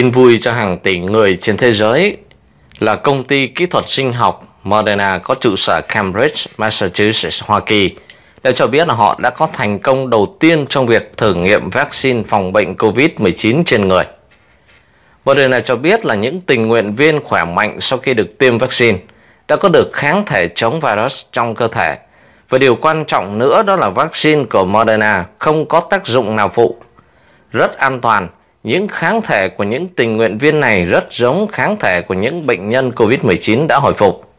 Tin vui cho hàng tỷ người trên thế giới là công ty kỹ thuật sinh học Moderna có trụ sở Cambridge, Massachusetts, Hoa Kỳ đã cho biết là họ đã có thành công đầu tiên trong việc thử nghiệm vaccine phòng bệnh COVID-19 trên người. Moderna cho biết là những tình nguyện viên khỏe mạnh sau khi được tiêm vaccine đã có được kháng thể chống virus trong cơ thể. Và điều quan trọng nữa đó là vaccine của Moderna không có tác dụng nào phụ, rất an toàn những kháng thể của những tình nguyện viên này rất giống kháng thể của những bệnh nhân COVID-19 đã hồi phục.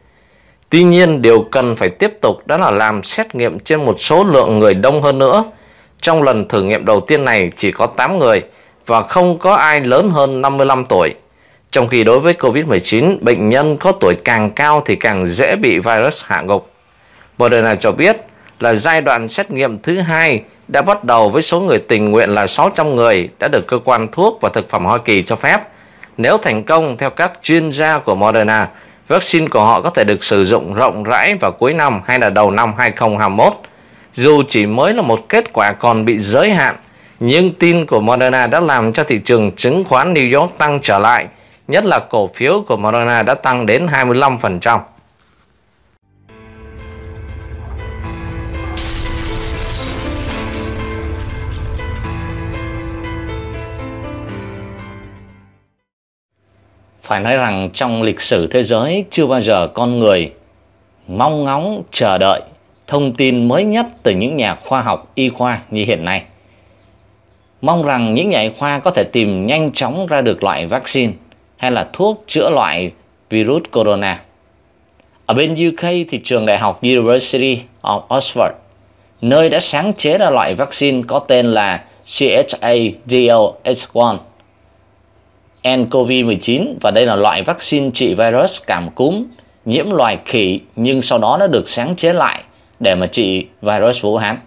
Tuy nhiên, điều cần phải tiếp tục đó là làm xét nghiệm trên một số lượng người đông hơn nữa. Trong lần thử nghiệm đầu tiên này chỉ có 8 người và không có ai lớn hơn 55 tuổi. Trong khi đối với COVID-19, bệnh nhân có tuổi càng cao thì càng dễ bị virus hạ gục. Moderna cho biết là giai đoạn xét nghiệm thứ hai đã bắt đầu với số người tình nguyện là 600 người đã được cơ quan thuốc và thực phẩm Hoa Kỳ cho phép. Nếu thành công theo các chuyên gia của Moderna, vaccine của họ có thể được sử dụng rộng rãi vào cuối năm hay là đầu năm 2021. Dù chỉ mới là một kết quả còn bị giới hạn, nhưng tin của Moderna đã làm cho thị trường chứng khoán New York tăng trở lại, nhất là cổ phiếu của Moderna đã tăng đến 25%. Phải nói rằng trong lịch sử thế giới chưa bao giờ con người mong ngóng chờ đợi thông tin mới nhất từ những nhà khoa học y khoa như hiện nay. Mong rằng những nhà y khoa có thể tìm nhanh chóng ra được loại vaccine hay là thuốc chữa loại virus corona. Ở bên UK thì trường đại học University of Oxford, nơi đã sáng chế ra loại vaccine có tên là CHADOH1 nCoV-19 và đây là loại vaccine trị virus cảm cúm nhiễm loài khỉ nhưng sau đó nó được sáng chế lại để mà trị virus Vũ Hán.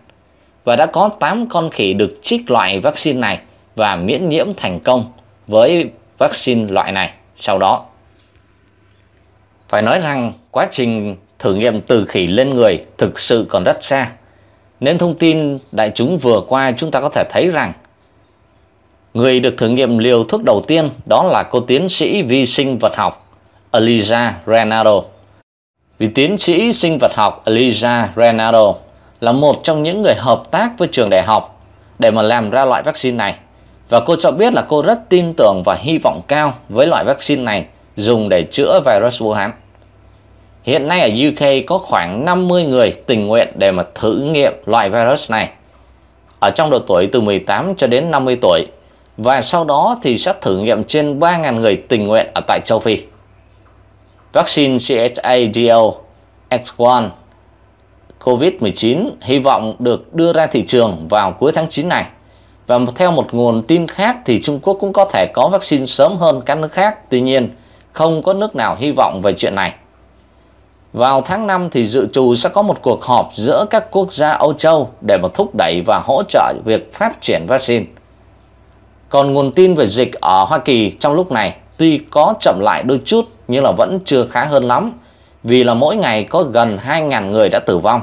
Và đã có 8 con khỉ được trích loại vaccine này và miễn nhiễm thành công với vaccine loại này sau đó. Phải nói rằng quá trình thử nghiệm từ khỉ lên người thực sự còn rất xa. Nên thông tin đại chúng vừa qua chúng ta có thể thấy rằng Người được thử nghiệm liều thuốc đầu tiên đó là cô tiến sĩ vi sinh vật học Eliza Renardo. Vì tiến sĩ sinh vật học Eliza Renardo là một trong những người hợp tác với trường đại học để mà làm ra loại vaccine này. Và cô cho biết là cô rất tin tưởng và hy vọng cao với loại vaccine này dùng để chữa virus Wuhan. Hiện nay ở UK có khoảng 50 người tình nguyện để mà thử nghiệm loại virus này. Ở trong độ tuổi từ 18 cho đến 50 tuổi và sau đó thì sẽ thử nghiệm trên 3.000 người tình nguyện ở tại châu Phi. Vaccine CHADO X1 COVID-19 hy vọng được đưa ra thị trường vào cuối tháng 9 này. Và theo một nguồn tin khác thì Trung Quốc cũng có thể có vaccine sớm hơn các nước khác. Tuy nhiên, không có nước nào hy vọng về chuyện này. Vào tháng 5 thì dự trù sẽ có một cuộc họp giữa các quốc gia Âu Châu để mà thúc đẩy và hỗ trợ việc phát triển vaccine. Còn nguồn tin về dịch ở Hoa Kỳ trong lúc này tuy có chậm lại đôi chút nhưng là vẫn chưa khá hơn lắm vì là mỗi ngày có gần 2.000 người đã tử vong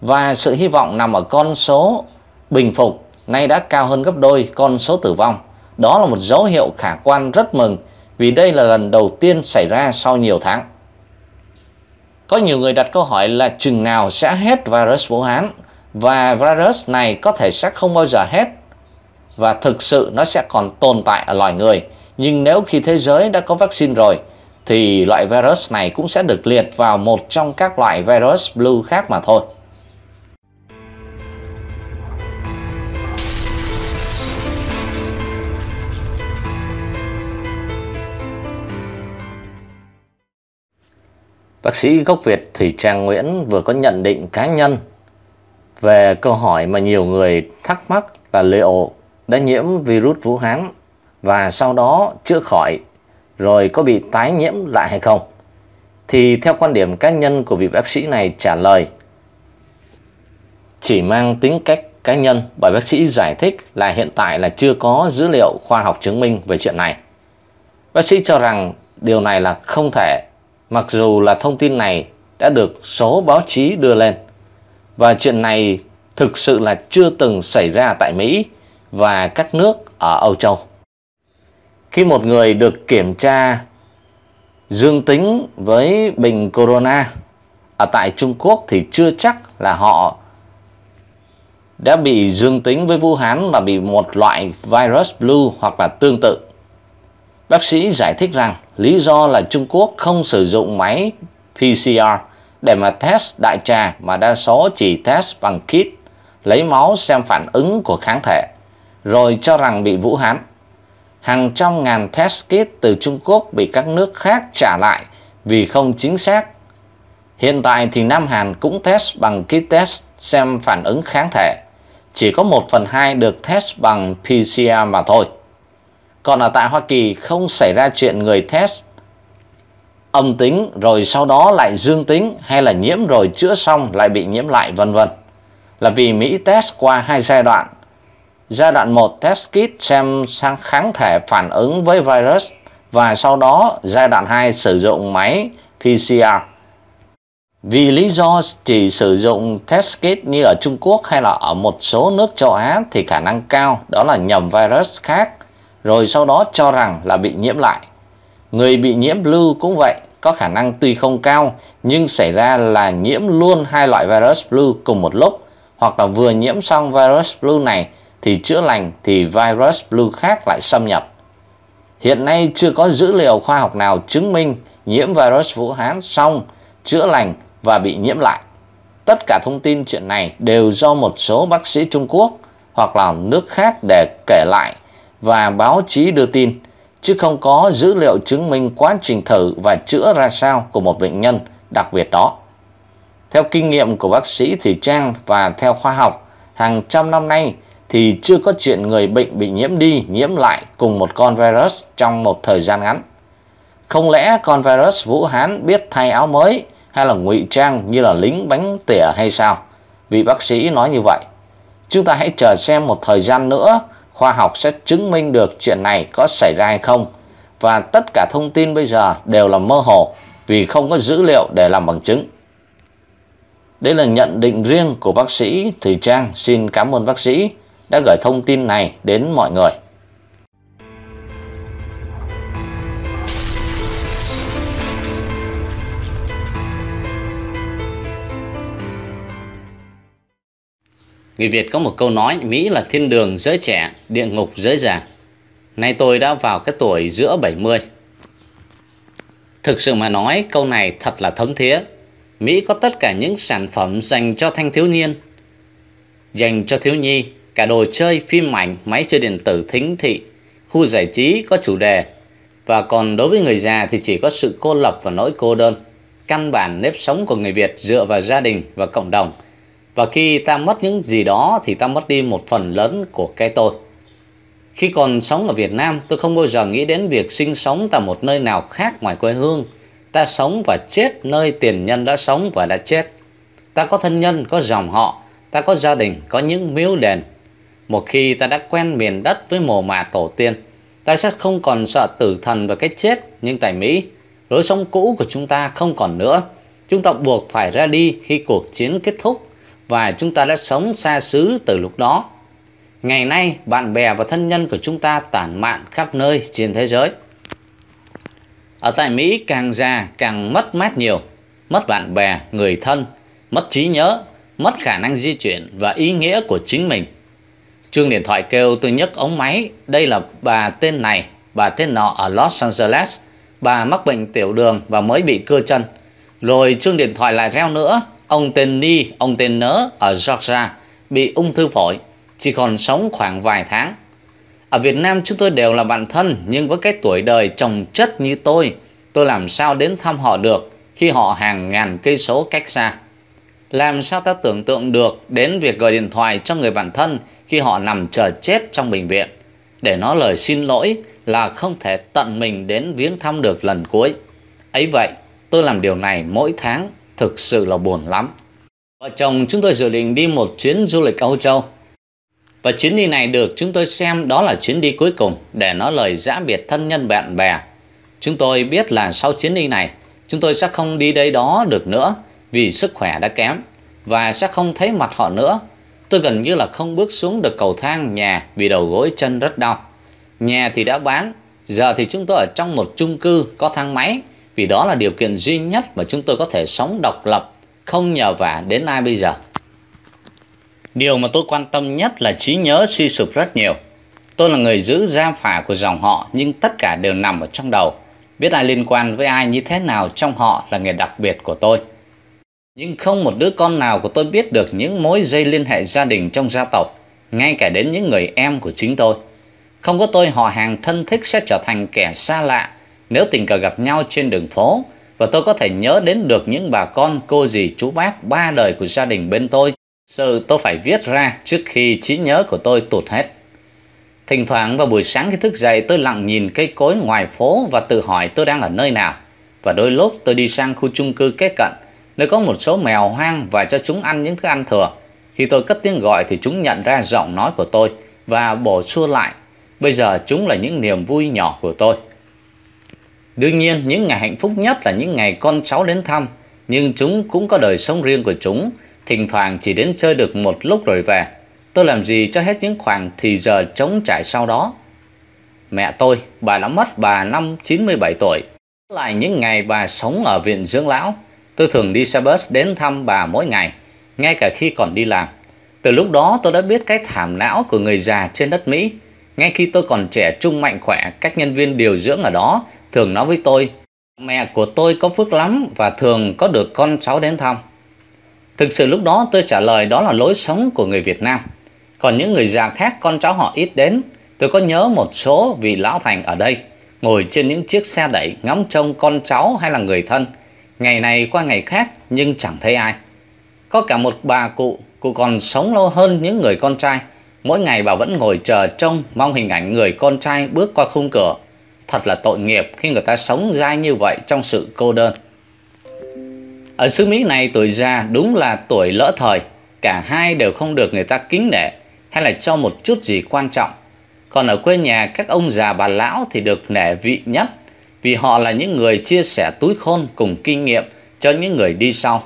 và sự hy vọng nằm ở con số bình phục nay đã cao hơn gấp đôi con số tử vong. Đó là một dấu hiệu khả quan rất mừng vì đây là lần đầu tiên xảy ra sau nhiều tháng. Có nhiều người đặt câu hỏi là chừng nào sẽ hết virus Vũ Hán và virus này có thể sẽ không bao giờ hết và thực sự nó sẽ còn tồn tại ở loài người. Nhưng nếu khi thế giới đã có vaccine rồi, thì loại virus này cũng sẽ được liệt vào một trong các loại virus blue khác mà thôi. Bác sĩ gốc Việt Thủy Trang Nguyễn vừa có nhận định cá nhân về câu hỏi mà nhiều người thắc mắc là liệu đã nhiễm virus Vũ Hán và sau đó chữa khỏi rồi có bị tái nhiễm lại hay không? Thì theo quan điểm cá nhân của vị bác sĩ này trả lời chỉ mang tính cách cá nhân bởi bác sĩ giải thích là hiện tại là chưa có dữ liệu khoa học chứng minh về chuyện này. Bác sĩ cho rằng điều này là không thể mặc dù là thông tin này đã được số báo chí đưa lên và chuyện này thực sự là chưa từng xảy ra tại Mỹ và các nước ở Âu Châu. Khi một người được kiểm tra dương tính với bệnh corona ở tại Trung Quốc thì chưa chắc là họ đã bị dương tính với Vũ Hán mà bị một loại virus blue hoặc là tương tự. Bác sĩ giải thích rằng lý do là Trung Quốc không sử dụng máy PCR để mà test đại trà mà đa số chỉ test bằng kit lấy máu xem phản ứng của kháng thể rồi cho rằng bị Vũ Hán. Hàng trăm ngàn test kit từ Trung Quốc bị các nước khác trả lại vì không chính xác. Hiện tại thì Nam Hàn cũng test bằng kit test xem phản ứng kháng thể. Chỉ có 1 phần 2 được test bằng PCR mà thôi. Còn ở tại Hoa Kỳ không xảy ra chuyện người test âm tính rồi sau đó lại dương tính hay là nhiễm rồi chữa xong lại bị nhiễm lại vân vân. Là vì Mỹ test qua hai giai đoạn Giai đoạn 1 test kit xem sang kháng thể phản ứng với virus và sau đó giai đoạn 2 sử dụng máy PCR. Vì lý do chỉ sử dụng test kit như ở Trung Quốc hay là ở một số nước châu Á thì khả năng cao đó là nhầm virus khác rồi sau đó cho rằng là bị nhiễm lại. Người bị nhiễm blue cũng vậy, có khả năng tuy không cao nhưng xảy ra là nhiễm luôn hai loại virus blue cùng một lúc hoặc là vừa nhiễm xong virus blue này thì chữa lành thì virus flu khác lại xâm nhập. Hiện nay chưa có dữ liệu khoa học nào chứng minh nhiễm virus Vũ Hán xong, chữa lành và bị nhiễm lại. Tất cả thông tin chuyện này đều do một số bác sĩ Trung Quốc hoặc là nước khác để kể lại và báo chí đưa tin, chứ không có dữ liệu chứng minh quá trình thử và chữa ra sao của một bệnh nhân đặc biệt đó. Theo kinh nghiệm của bác sĩ Thủy Trang và theo khoa học, hàng trăm năm nay thì chưa có chuyện người bệnh bị nhiễm đi nhiễm lại cùng một con virus trong một thời gian ngắn. Không lẽ con virus Vũ Hán biết thay áo mới hay là ngụy trang như là lính bánh tỉa hay sao? Vị bác sĩ nói như vậy. Chúng ta hãy chờ xem một thời gian nữa khoa học sẽ chứng minh được chuyện này có xảy ra hay không. Và tất cả thông tin bây giờ đều là mơ hồ vì không có dữ liệu để làm bằng chứng. Đây là nhận định riêng của bác sĩ Thùy Trang. Xin cảm ơn bác sĩ đã gửi thông tin này đến mọi người. Người Việt có một câu nói Mỹ là thiên đường giới trẻ, địa ngục giới già. Nay tôi đã vào cái tuổi giữa 70. Thực sự mà nói câu này thật là thấm thía. Mỹ có tất cả những sản phẩm dành cho thanh thiếu niên, dành cho thiếu nhi cả đồ chơi, phim ảnh, máy chơi điện tử, thính thị, khu giải trí có chủ đề. Và còn đối với người già thì chỉ có sự cô lập và nỗi cô đơn. Căn bản nếp sống của người Việt dựa vào gia đình và cộng đồng. Và khi ta mất những gì đó thì ta mất đi một phần lớn của cái tôi. Khi còn sống ở Việt Nam, tôi không bao giờ nghĩ đến việc sinh sống tại một nơi nào khác ngoài quê hương. Ta sống và chết nơi tiền nhân đã sống và đã chết. Ta có thân nhân, có dòng họ, ta có gia đình, có những miếu đền, một khi ta đã quen miền đất với mồ mả tổ tiên, ta sẽ không còn sợ tử thần và cái chết nhưng tại Mỹ, lối sống cũ của chúng ta không còn nữa. Chúng ta buộc phải ra đi khi cuộc chiến kết thúc và chúng ta đã sống xa xứ từ lúc đó. Ngày nay, bạn bè và thân nhân của chúng ta tản mạn khắp nơi trên thế giới. Ở tại Mỹ càng già càng mất mát nhiều, mất bạn bè, người thân, mất trí nhớ, mất khả năng di chuyển và ý nghĩa của chính mình. Chuông điện thoại kêu tôi nhấc ống máy. Đây là bà tên này, bà tên nọ ở Los Angeles. Bà mắc bệnh tiểu đường và mới bị cưa chân. Rồi chuông điện thoại lại reo nữa. Ông tên Ni, ông tên Nớ ở Georgia bị ung thư phổi. Chỉ còn sống khoảng vài tháng. Ở Việt Nam chúng tôi đều là bạn thân nhưng với cái tuổi đời chồng chất như tôi, tôi làm sao đến thăm họ được khi họ hàng ngàn cây số cách xa. Làm sao ta tưởng tượng được đến việc gọi điện thoại cho người bạn thân khi họ nằm chờ chết trong bệnh viện, để nói lời xin lỗi là không thể tận mình đến viếng thăm được lần cuối. Ấy vậy, tôi làm điều này mỗi tháng thực sự là buồn lắm. Vợ chồng chúng tôi dự định đi một chuyến du lịch Âu Châu. Và chuyến đi này được chúng tôi xem đó là chuyến đi cuối cùng để nói lời giã biệt thân nhân bạn bè. Chúng tôi biết là sau chuyến đi này, chúng tôi sẽ không đi đây đó được nữa vì sức khỏe đã kém và sẽ không thấy mặt họ nữa. Tôi gần như là không bước xuống được cầu thang nhà vì đầu gối chân rất đau. Nhà thì đã bán, giờ thì chúng tôi ở trong một chung cư có thang máy vì đó là điều kiện duy nhất mà chúng tôi có thể sống độc lập, không nhờ vả đến ai bây giờ. Điều mà tôi quan tâm nhất là trí nhớ suy sụp rất nhiều. Tôi là người giữ gia phả của dòng họ nhưng tất cả đều nằm ở trong đầu. Biết ai liên quan với ai như thế nào trong họ là nghề đặc biệt của tôi. Nhưng không một đứa con nào của tôi biết được những mối dây liên hệ gia đình trong gia tộc, ngay cả đến những người em của chính tôi. Không có tôi họ hàng thân thích sẽ trở thành kẻ xa lạ nếu tình cờ gặp nhau trên đường phố và tôi có thể nhớ đến được những bà con, cô dì, chú bác ba đời của gia đình bên tôi. Sự tôi phải viết ra trước khi trí nhớ của tôi tụt hết. Thỉnh thoảng vào buổi sáng khi thức dậy tôi lặng nhìn cây cối ngoài phố và tự hỏi tôi đang ở nơi nào. Và đôi lúc tôi đi sang khu chung cư kế cận nơi có một số mèo hoang và cho chúng ăn những thức ăn thừa. Khi tôi cất tiếng gọi thì chúng nhận ra giọng nói của tôi và bổ xua lại. Bây giờ chúng là những niềm vui nhỏ của tôi. Đương nhiên, những ngày hạnh phúc nhất là những ngày con cháu đến thăm, nhưng chúng cũng có đời sống riêng của chúng, thỉnh thoảng chỉ đến chơi được một lúc rồi về. Tôi làm gì cho hết những khoảng thì giờ trống trải sau đó. Mẹ tôi, bà đã mất bà năm 97 tuổi, lại những ngày bà sống ở viện dưỡng lão Tôi thường đi xe bus đến thăm bà mỗi ngày, ngay cả khi còn đi làm. Từ lúc đó tôi đã biết cái thảm não của người già trên đất Mỹ. Ngay khi tôi còn trẻ trung mạnh khỏe, các nhân viên điều dưỡng ở đó thường nói với tôi, mẹ của tôi có phước lắm và thường có được con cháu đến thăm. Thực sự lúc đó tôi trả lời đó là lối sống của người Việt Nam. Còn những người già khác con cháu họ ít đến, tôi có nhớ một số vị lão thành ở đây, ngồi trên những chiếc xe đẩy ngắm trông con cháu hay là người thân – ngày này qua ngày khác nhưng chẳng thấy ai. Có cả một bà cụ, cụ còn sống lâu hơn những người con trai. Mỗi ngày bà vẫn ngồi chờ trông mong hình ảnh người con trai bước qua khung cửa. Thật là tội nghiệp khi người ta sống dai như vậy trong sự cô đơn. Ở xứ Mỹ này tuổi già đúng là tuổi lỡ thời. Cả hai đều không được người ta kính nể hay là cho một chút gì quan trọng. Còn ở quê nhà các ông già bà lão thì được nể vị nhất vì họ là những người chia sẻ túi khôn cùng kinh nghiệm cho những người đi sau.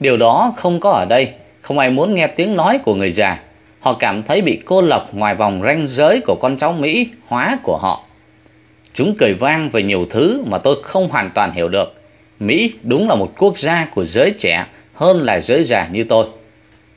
Điều đó không có ở đây, không ai muốn nghe tiếng nói của người già. Họ cảm thấy bị cô lập ngoài vòng ranh giới của con cháu Mỹ hóa của họ. Chúng cười vang về nhiều thứ mà tôi không hoàn toàn hiểu được. Mỹ đúng là một quốc gia của giới trẻ hơn là giới già như tôi.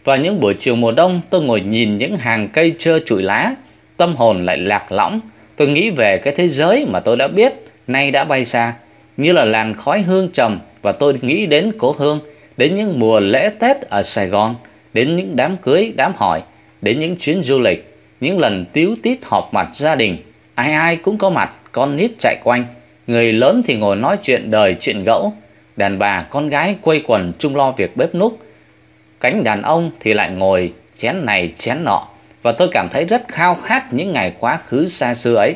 Và những buổi chiều mùa đông tôi ngồi nhìn những hàng cây trơ trụi lá, tâm hồn lại lạc lõng. Tôi nghĩ về cái thế giới mà tôi đã biết nay đã bay xa, như là làn khói hương trầm và tôi nghĩ đến cố hương, đến những mùa lễ Tết ở Sài Gòn, đến những đám cưới, đám hỏi, đến những chuyến du lịch, những lần tiếu tít họp mặt gia đình, ai ai cũng có mặt, con nít chạy quanh, người lớn thì ngồi nói chuyện đời chuyện gẫu, đàn bà con gái quây quần chung lo việc bếp núc, cánh đàn ông thì lại ngồi chén này chén nọ và tôi cảm thấy rất khao khát những ngày quá khứ xa xưa ấy.